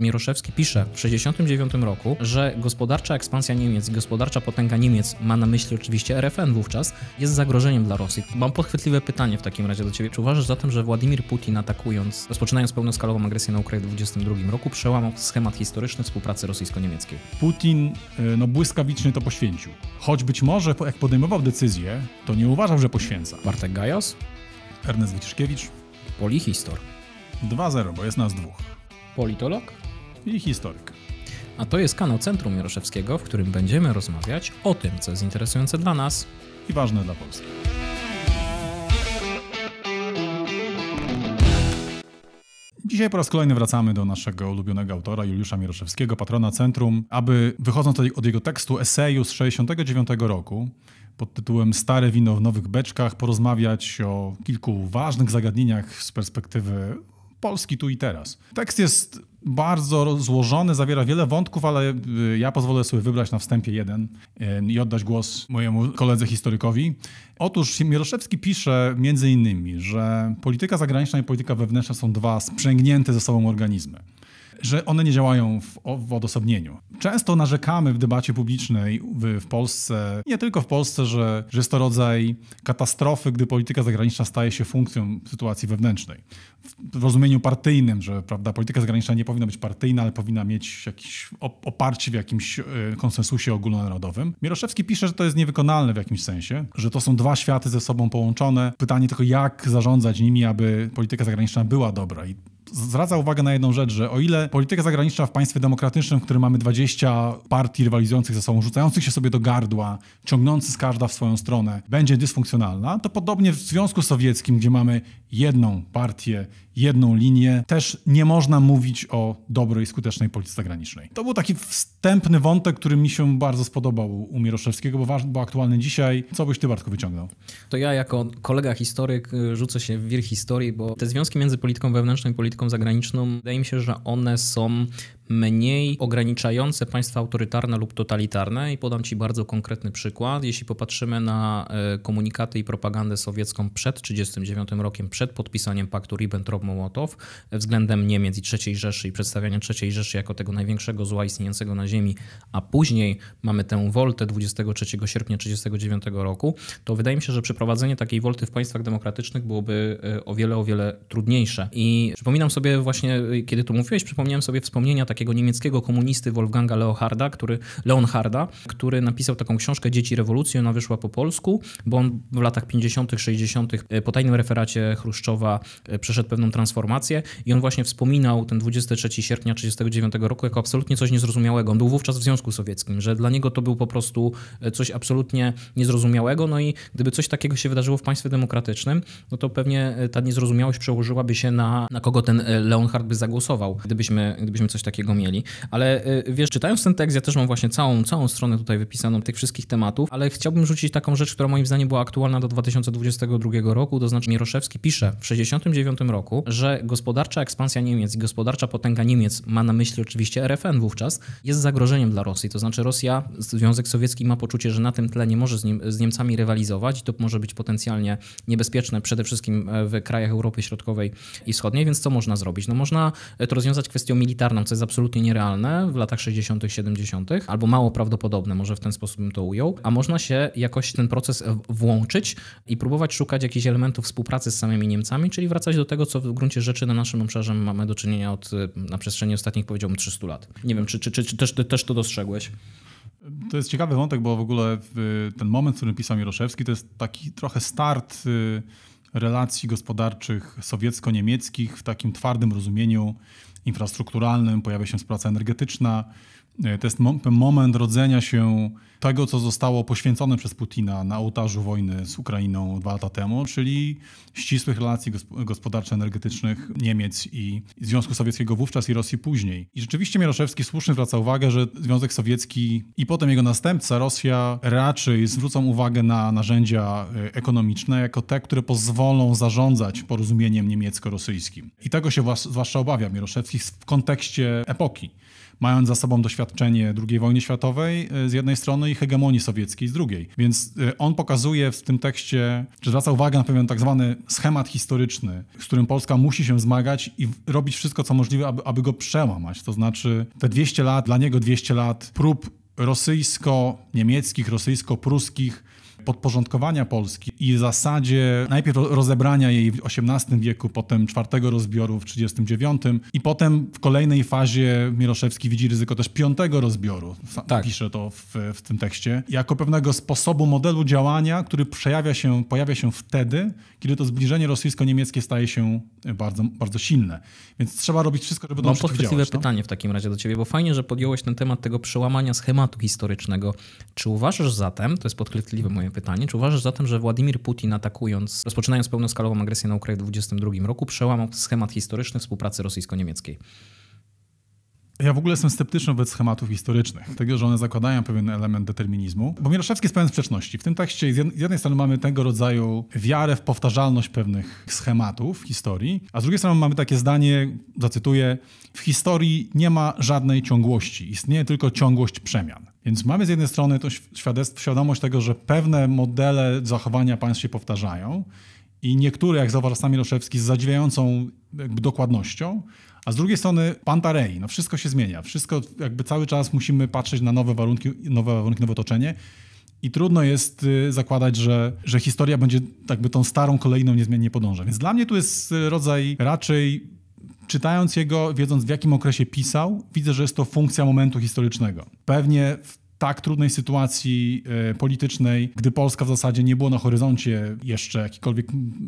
Miroszewski pisze w 1969 roku, że gospodarcza ekspansja Niemiec, gospodarcza potęga Niemiec, ma na myśli oczywiście RFN wówczas, jest zagrożeniem dla Rosji. Mam podchwytliwe pytanie w takim razie do Ciebie. Czy uważasz zatem, że Władimir Putin atakując, rozpoczynając pełnoskalową agresję na Ukrainę w 1922 roku, przełamał schemat historyczny współpracy rosyjsko-niemieckiej? Putin e, no, błyskawicznie to poświęcił. Choć być może jak podejmował decyzję, to nie uważał, że poświęca. Bartek Gajos? Ernest Wyciszkiewicz? Polihistor. 2-0, bo jest nas dwóch. Politolog? i historyk. A to jest kanał Centrum Jaroszewskiego, w którym będziemy rozmawiać o tym, co jest interesujące dla nas i ważne dla Polski. Dzisiaj po raz kolejny wracamy do naszego ulubionego autora Juliusza Mieroszewskiego, patrona centrum, aby wychodząc od jego tekstu eseju z 69 roku pod tytułem Stare wino w nowych beczkach porozmawiać o kilku ważnych zagadnieniach z perspektywy Polski tu i teraz. Tekst jest bardzo złożony, zawiera wiele wątków, ale y, ja pozwolę sobie wybrać na wstępie jeden y, i oddać głos mojemu koledze historykowi. Otóż Mieroszewski pisze między innymi, że polityka zagraniczna i polityka wewnętrzna są dwa sprzęgnięte ze sobą organizmy że one nie działają w, w odosobnieniu. Często narzekamy w debacie publicznej w, w, Polsce, nie tylko w Polsce, że, że jest to rodzaj katastrofy, gdy polityka zagraniczna staje się funkcją sytuacji wewnętrznej. W, w rozumieniu partyjnym, że prawda, polityka zagraniczna nie powinna być partyjna, ale powinna mieć jakieś oparcie w jakimś e, konsensusie ogólnonarodowym. Mieroszewski pisze, że to jest niewykonalne w jakimś sensie, że to są dwa światy ze sobą połączone. Pytanie tylko, jak zarządzać nimi, aby polityka zagraniczna była dobra. I zwraca uwagę na jedną rzecz, że o ile polityka zagraniczna w państwie demokratycznym, w którym mamy 20 partii rywalizujących ze sobą, rzucających się sobie do gardła, ciągnących każda w swoją stronę, będzie dysfunkcjonalna, to podobnie w Związku Sowieckim, gdzie mamy jedną partię, jedną linię, też nie można mówić o dobrej, skutecznej polityce zagranicznej. To był taki wstępny wątek, który mi się bardzo spodobał u Mieroszewskiego, bo, bo aktualny dzisiaj. Co byś ty, Bartku, wyciągnął? To ja jako kolega historyk y, rzucę się w wir historii, bo te związki między polityką wewnętrzną i polityką polityką zagraniczną, wydaje mi się, że one są mniej ograniczające państwa autorytarne lub totalitarne. I podam Ci bardzo konkretny przykład. Jeśli popatrzymy na e, komunikaty i propagandę sowiecką przed 1939 rokiem, przed podpisaniem paktu Ribbentrop-Mołotow e, względem Niemiec i III Rzeszy i przedstawiania III Rzeszy jako tego największego zła istniejącego na Ziemi, a później mamy tę woltę 23 sierpnia 1939 roku, to wydaje mi się, że przeprowadzenie takiej wolty w państwach demokratycznych byłoby e, o wiele, o wiele trudniejsze. I przypominam sobie właśnie, kiedy to mówiłeś, przypomniałem sobie wspomnienia tak takiego niemieckiego komunisty Wolfganga Leoharda, który, Leonharda, który napisał taką książkę Dzieci rewolucji, ona wyszła po polsku, bo on w latach 50., 60. E, po tajnym referacie Chruszczowa e, przeszedł pewną transformację i on właśnie wspominał ten 23 sierpnia 1939 roku jako absolutnie coś niezrozumiałego. On był wówczas w Związku Sowieckim, że dla niego to był po prostu e, coś absolutnie niezrozumiałego, no i gdyby coś takiego się wydarzyło w państwie demokratycznym, no to pewnie ta niezrozumiałość przełożyłaby się na, na kogo ten Leonhard by zagłosował, gdybyśmy, gdybyśmy coś takiego takiego mieli. Ale y, wiesz, czytając ten tekst, ja też mam właśnie całą, całą stronę tutaj wypisaną tych wszystkich tematów, ale chciałbym rzucić taką rzecz, która moim zdaniem była aktualna do 2022 roku, to znaczy Mieroszewski pisze w 69 roku, że gospodarcza ekspansja Niemiec i gospodarcza potęga Niemiec, ma na myśli oczywiście RFN wówczas, jest zagrożeniem dla Rosji. To znaczy Rosja, Związek Sowiecki ma poczucie, że na tym tle nie może z, nim, z Niemcami rywalizować i to może być potencjalnie niebezpieczne przede wszystkim e, w krajach Europy Środkowej i Wschodniej, więc co można zrobić? No można e, to rozwiązać kwestią militarną, co jest absolutnie absolutnie nierealne w latach 60., 70., albo mało prawdopodobne, może w ten sposób bym to ujął, a można się jakoś ten proces włączyć i próbować szukać jakichś elementów współpracy z samymi Niemcami, czyli wracać do tego, co w gruncie rzeczy na naszym obszarze mamy do czynienia od, y, na przestrzeni ostatnich, powiedziałbym, 300 lat. Nie wiem, czy, czy, czy, czy też, też to dostrzegłeś? To jest ciekawy wątek, bo w ogóle ten moment, w którym pisał Miroszewski, to jest taki trochę start y, relacji gospodarczych sowiecko-niemieckich w takim twardym rozumieniu infrastrukturalnym, pojawia się współpraca energetyczna, E, to jest moment rodzenia się tego, co zostało poświęcone przez Putina na ołtarzu wojny z Ukrainą dwa lata temu, czyli ścisłych relacji gospodarczo-energetycznych Niemiec i Związku Sowieckiego wówczas i Rosji później. I rzeczywiście Mieroszewski słusznie zwraca uwagę, że Związek Sowiecki i potem jego następca, Rosja, raczej zwrócą uwagę na narzędzia e, ekonomiczne jako te, które pozwolą zarządzać porozumieniem niemiecko-rosyjskim. I tego się zwłaszcza obawia Mieroszewski w kontekście epoki mając za sobą doświadczenie II wojny światowej e, z jednej strony i hegemonii sowieckiej z drugiej. Więc e, on pokazuje w tym tekście, czy zwraca uwagę na pewien tak zwany schemat historyczny, z którym Polska musi się zmagać i robić wszystko, co możliwe, aby, aby go przełamać. To znaczy te 200 lat, dla niego 200 lat prób rosyjsko-niemieckich, rosyjsko-pruskich podporządkowania Polski i zasadzie najpierw rozebrania jej w XVIII wieku, potem czwartego rozbioru w 1939 i potem w kolejnej fazie Mieroszewski widzi ryzyko też piątego rozbioru. Tak. Pisze to w, w tym tekście. Jako pewnego sposobu, modelu działania, który przejawia się, pojawia się wtedy, kiedy to zbliżenie rosyjsko-niemieckie staje się e, bardzo, bardzo silne. Więc trzeba robić wszystko, żeby to Mam podchwytliwe no. pytanie w takim razie do ciebie, bo fajnie, że podjąłeś ten temat tego przełamania schematu historycznego. Czy uważasz zatem, to jest podchwytliwe moje pytanie. Czy uważasz zatem, że Władimir Putin atakując, rozpoczynając pełnoskalową agresję na Ukrainę w 2022 roku, przełamał schemat historyczny współpracy rosyjsko-niemieckiej? Ja w ogóle jestem sceptyczny wobec schematów historycznych, tego, że one zakładają pewien element determinizmu, bo Mieroszewski jest pełen sprzeczności. W tym tekście z jednej strony mamy tego rodzaju wiarę w powtarzalność pewnych schematów historii, a z drugiej strony mamy takie zdanie, zacytuję, w historii nie ma żadnej ciągłości, istnieje tylko ciągłość przemian. Więc mamy z jednej strony to świadomość tego, że pewne modele zachowania państw się powtarzają, i niektóre, jak zauważa sam Miloszewski, z zadziwiającą dokładnością, a z drugiej strony Pantarei, no wszystko się zmienia, wszystko jakby cały czas musimy patrzeć na nowe warunki, nowe, warunki, nowe otoczenie i trudno jest y, zakładać, że, że historia będzie jakby tą starą kolejną niezmiennie podąża. Więc dla mnie tu jest y, rodzaj raczej czytając jego, wiedząc w jakim okresie pisał, widzę, że jest to funkcja momentu historycznego. Pewnie w tak trudnej sytuacji e, politycznej, gdy Polska w zasadzie nie było na horyzoncie jeszcze jakichkolwiek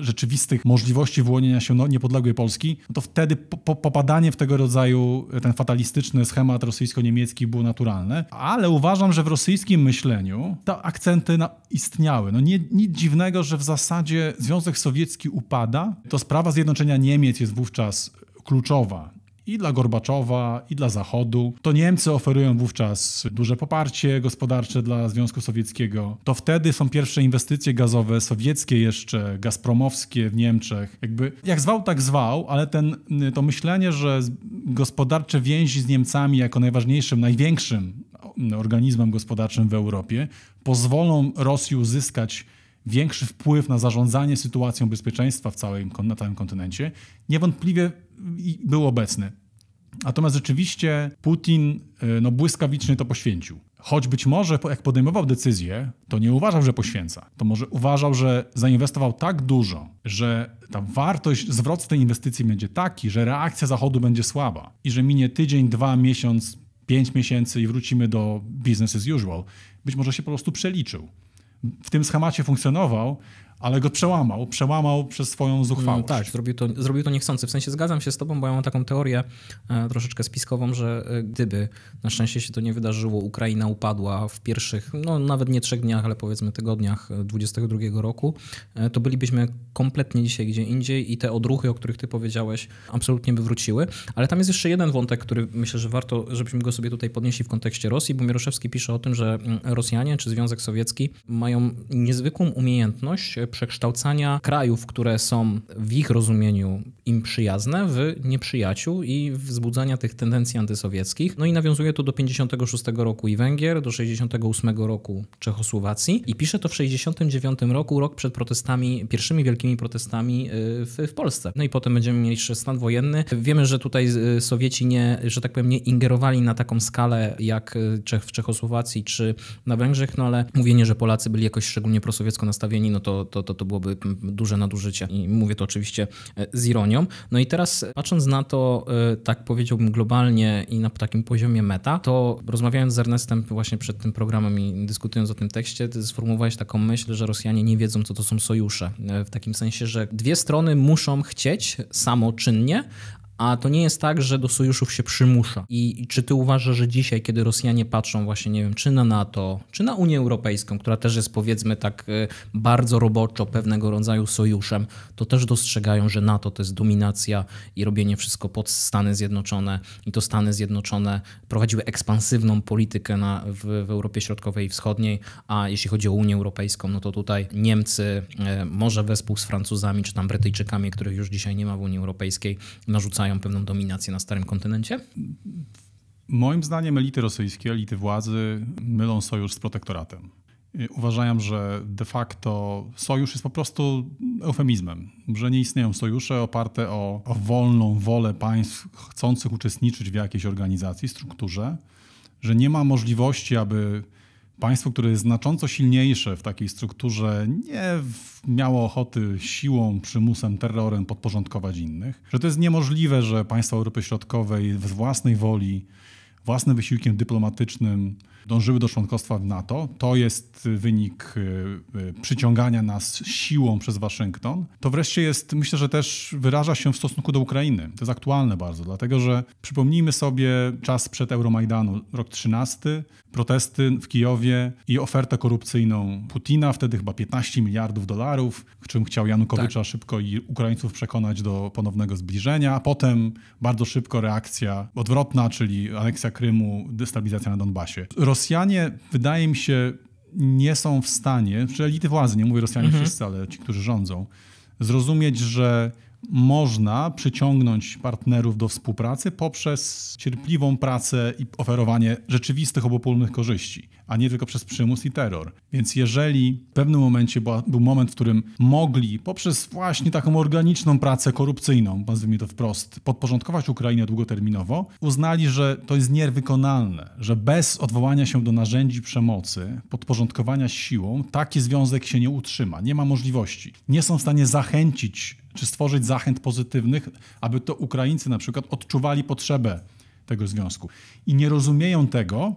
rzeczywistych możliwości wyłonienia się no, niepodległej Polski, no to wtedy po popadanie w tego rodzaju e, ten fatalistyczny schemat rosyjsko-niemiecki było naturalne. Ale uważam, że w rosyjskim myśleniu te akcenty istniały. No nie, nic dziwnego, że w zasadzie Związek Sowiecki upada. To sprawa zjednoczenia Niemiec jest wówczas kluczowa i dla Gorbaczowa, i dla Zachodu. To Niemcy oferują wówczas duże poparcie gospodarcze dla Związku Sowieckiego. To wtedy są pierwsze inwestycje gazowe sowieckie jeszcze, gazpromowskie w Niemczech. Jakby jak zwał, tak zwał, ale ten, y, to myślenie, że gospodarcze więzi z Niemcami jako najważniejszym, największym organizmem gospodarczym w Europie pozwolą Rosji uzyskać większy wpływ na zarządzanie sytuacją bezpieczeństwa w całym, na całym kontynencie, niewątpliwie był obecny. Natomiast rzeczywiście Putin e, no, błyskawicznie to poświęcił. Choć być może jak podejmował decyzję, to nie uważał, że poświęca. To może uważał, że zainwestował tak dużo, że ta wartość, zwrot z tej inwestycji będzie taki, że reakcja Zachodu będzie słaba i że minie tydzień, dwa, miesiąc, pięć miesięcy i wrócimy do business as usual. Być może się po prostu przeliczył w tym schemacie funkcjonował, ale go przełamał, przełamał przez swoją zuchwałość. Mm, tak, zrobił to, zrobił to niechcący. W sensie zgadzam się z tobą, bo ja mam taką teorię e, troszeczkę spiskową, że e, gdyby na szczęście się to nie wydarzyło, Ukraina upadła w pierwszych, no nawet nie trzech dniach, ale powiedzmy tygodniach 22 e, roku, to bylibyśmy kompletnie dzisiaj gdzie indziej i te odruchy, o których ty powiedziałeś, absolutnie by wróciły. Ale tam jest jeszcze jeden wątek, który myślę, że warto, żebyśmy go sobie tutaj podnieśli w kontekście Rosji, bo Mieroszewski pisze o tym, że mm, Rosjanie czy Związek Sowiecki mają niezwykłą umiejętność przekształcania krajów, które są w ich rozumieniu im przyjazne, w nieprzyjaciół i wzbudzania tych tendencji antysowieckich. No i nawiązuje to do 56 roku i Węgier, do 68 roku Czechosłowacji i pisze to w 69 roku, rok przed protestami, pierwszymi wielkimi protestami y, w, w Polsce. No i potem będziemy mieli jeszcze stan wojenny. Wiemy, że tutaj y, Sowieci nie, że tak powiem, nie ingerowali na taką skalę jak y, Czech w Czechosłowacji czy na Węgrzech, no ale mówienie, że Polacy byli jakoś szczególnie prosowiecko nastawieni, no to, to to, to, to byłoby duże nadużycie. I mówię to oczywiście e, z ironią. No i teraz e, patrząc na to, e, tak powiedziałbym globalnie i na takim poziomie meta, to rozmawiając z Ernestem właśnie przed tym programem i dyskutując o tym tekście, sformułowałeś taką myśl, że Rosjanie nie wiedzą, co to są sojusze. W takim sensie, że dwie strony muszą chcieć samoczynnie, a to nie jest tak, że do sojuszów się przymusza. I, I, czy ty uważasz, że dzisiaj, kiedy Rosjanie patrzą właśnie, nie wiem, czy na NATO, czy na Unię Europejską, która też jest powiedzmy tak y, bardzo roboczo pewnego rodzaju sojuszem, to też dostrzegają, że NATO to jest dominacja i robienie wszystko pod Stany Zjednoczone i to Stany Zjednoczone prowadziły ekspansywną politykę na, w, w Europie Środkowej i Wschodniej, a jeśli chodzi o Unię Europejską, no to tutaj Niemcy, y, może wespół z Francuzami czy tam Brytyjczykami, których już dzisiaj nie ma w Unii Europejskiej, narzucają mają pewną dominację na starym kontynencie? Moim zdaniem elity rosyjskie, elity władzy mylą sojusz z protektoratem. Uważam, że de facto sojusz jest po prostu eufemizmem, że nie istnieją sojusze oparte o, o wolną wolę państw chcących uczestniczyć w jakiejś organizacji, strukturze, że nie ma możliwości, aby Państwo, które jest znacząco silniejsze w takiej strukturze, nie miało ochoty siłą, przymusem, terrorem podporządkować innych, że to jest niemożliwe, że państwa Europy Środkowej z własnej woli własnym wysiłkiem dyplomatycznym dążyły do członkostwa w NATO. To jest wynik y, y, przyciągania nas siłą przez Waszyngton. To wreszcie jest, myślę, że też wyraża się w stosunku do Ukrainy. To jest aktualne bardzo, dlatego że przypomnijmy sobie czas przed Euromajdanu, rok 13, protesty w Kijowie i ofertę korupcyjną Putina, wtedy chyba 15 miliardów dolarów, czym chciał Janukowycza tak. szybko i Ukraińców przekonać do ponownego zbliżenia. Potem bardzo szybko reakcja odwrotna, czyli aneksja Krymu, destabilizacja na Donbasie. Rosjanie, wydaje mi się, nie są w stanie, czy elity władzy, nie mówię Rosjanie mhm. wszyscy, ale ci, którzy rządzą, zrozumieć, że można przyciągnąć partnerów do współpracy poprzez cierpliwą pracę i oferowanie rzeczywistych obopólnych korzyści, a nie tylko przez przymus i terror. Więc jeżeli w pewnym momencie była, był moment, w którym mogli poprzez właśnie taką organiczną pracę korupcyjną, nazwijmy to wprost, podporządkować Ukrainę długoterminowo, uznali, że to jest niewykonalne, że bez odwołania się do narzędzi przemocy, podporządkowania siłą, taki związek się nie utrzyma, nie ma możliwości. Nie są w stanie zachęcić czy stworzyć zachęt pozytywnych, aby to Ukraińcy na przykład odczuwali potrzebę tego związku. I nie rozumieją tego,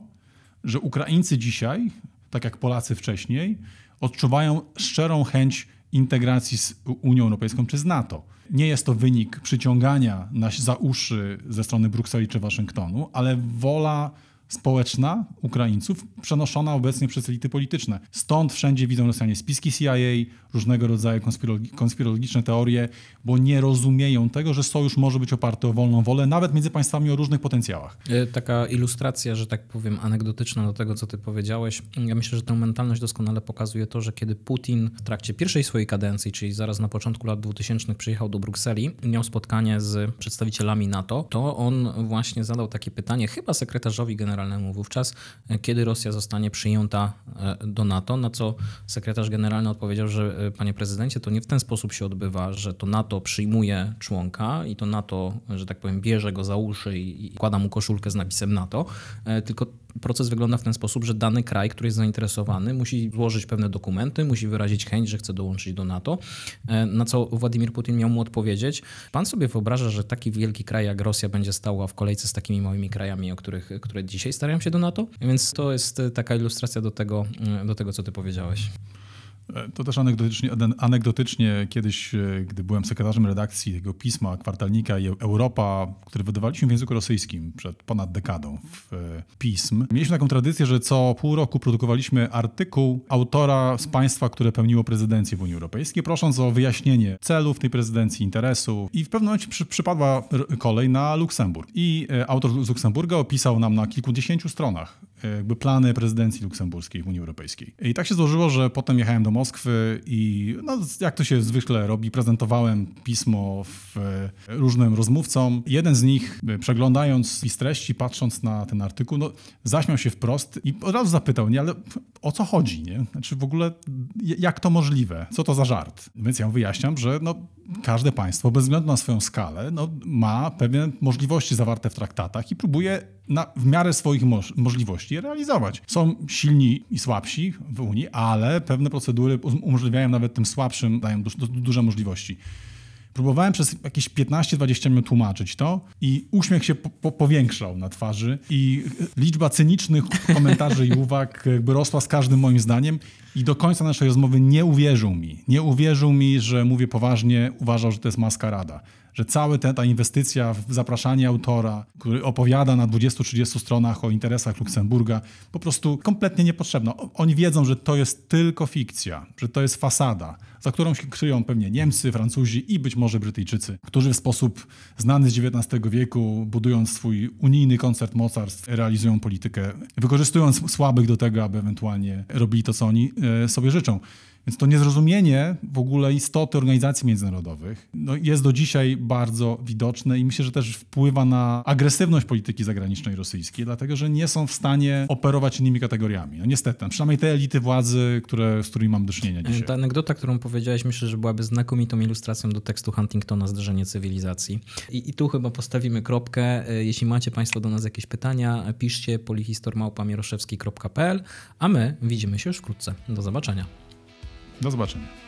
że Ukraińcy dzisiaj, tak jak Polacy wcześniej, odczuwają szczerą chęć integracji z Unią Europejską czy z NATO. Nie jest to wynik przyciągania nas za uszy ze strony Brukseli czy Waszyngtonu, ale wola społeczna Ukraińców przenoszona obecnie przez elity polityczne. Stąd wszędzie widzą Rosjanie spiski CIA, różnego rodzaju konspirologi- konspirologiczne teorie, bo nie rozumieją tego, że sojusz może być oparty o wolną wolę, nawet między państwami o różnych potencjałach. E, taka ilustracja, że tak powiem, anegdotyczna do tego, co ty powiedziałeś. Ja myślę, że tę mentalność doskonale pokazuje to, że kiedy Putin w trakcie pierwszej swojej kadencji, czyli zaraz na początku lat 2000 przyjechał do Brukseli, miał spotkanie z przedstawicielami NATO, to on właśnie zadał takie pytanie chyba sekretarzowi generalnemu Generalnemu wówczas, e, kiedy Rosja zostanie przyjęta e, do NATO, na co sekretarz generalny odpowiedział, że e, panie prezydencie, to nie w ten sposób się odbywa, że to NATO przyjmuje członka i to NATO, że tak powiem, bierze go za uszy i, i kłada mu koszulkę z napisem NATO, tylko proces wygląda w ten sposób, że dany kraj, który jest zainteresowany, musi złożyć pewne dokumenty, musi wyrazić chęć, że chce dołączyć do NATO, e, na co Władimir Putin miał mu odpowiedzieć. Pan sobie wyobraża, że taki wielki kraj jak Rosja będzie stała w kolejce z takimi małymi krajami, o których, które dzisiaj starają się do NATO? Więc to jest e, taka ilustracja do tego, e, do tego co ty powiedziałeś. E, to też anegdotycznie, anegdotycznie, kiedyś, e, gdy byłem sekretarzem redakcji tego pisma kwartalnika Europa, który wydawaliśmy w języku rosyjskim przed ponad dekadą w e, pism, mieliśmy taką tradycję, że co pół roku produkowaliśmy artykuł autora z państwa, które pełniło prezydencję w Unii Europejskiej, prosząc o wyjaśnienie celów tej prezydencji, interesów. I w pewnym momencie przy, przypadła kolej na Luksemburg. I autor z Luksemburga opisał nam na kilkudziesięciu stronach jakby plany prezydencji luksemburskiej w Unii Europejskiej. I tak się złożyło, że potem jechałem do Moskwy i no, jak to się zwykle robi, prezentowałem pismo w, e, różnym rozmówcom. Jeden z nich, e, przeglądając pis treści, patrząc na ten artykuł, no, zaśmiał się wprost i od razu zapytał, mnie, ale o co chodzi, nie? Znaczy w ogóle jak to możliwe? Co to za żart? Więc ja mu wyjaśniam, że no, każde państwo, bez względu na swoją skalę, no, ma pewne możliwości zawarte w traktatach i próbuje na, w miarę swoich możliwości realizować. Są silni i słabsi w Unii, ale pewne procedury umożliwiają nawet tym słabszym, dają du- du- duże możliwości. Próbowałem przez jakieś 15-20 minut tłumaczyć to i uśmiech się po, po, powiększał na twarzy i liczba cynicznych komentarzy i uwag jakby rosła z każdym moim zdaniem i do końca naszej rozmowy nie uwierzył mi. Nie uwierzył mi, że mówię poważnie, uważał, że to jest maskarada że cała ta inwestycja w zapraszanie autora, który opowiada na 20-30 stronach o interesach Luksemburga, po prostu kompletnie niepotrzebna. Oni wiedzą, że to jest tylko fikcja, że to jest fasada, za którą się kryją pewnie Niemcy, Francuzi i być może Brytyjczycy, którzy w sposób znany z XIX wieku, budując swój unijny koncert mocarstw, realizują politykę, wykorzystując słabych do tego, aby ewentualnie robili to, co oni e, sobie życzą. Więc to niezrozumienie w ogóle istoty organizacji międzynarodowych no, jest do dzisiaj bardzo widoczne i myślę, że też wpływa na agresywność polityki zagranicznej rosyjskiej, dlatego że nie są w stanie operować innymi kategoriami. No niestety, przynajmniej te elity władzy, które, z którymi mam do czynienia dzisiaj. Ta anegdota, którą powiedziałeś, myślę, że byłaby znakomitą ilustracją do tekstu Huntingtona Zderzenie cywilizacji. I, i tu chyba postawimy kropkę. E, jeśli macie Państwo do nas jakieś pytania, piszcie polihistormałpamieroszewski.pl, a my widzimy się już wkrótce. Do zobaczenia. Do zobaczenia.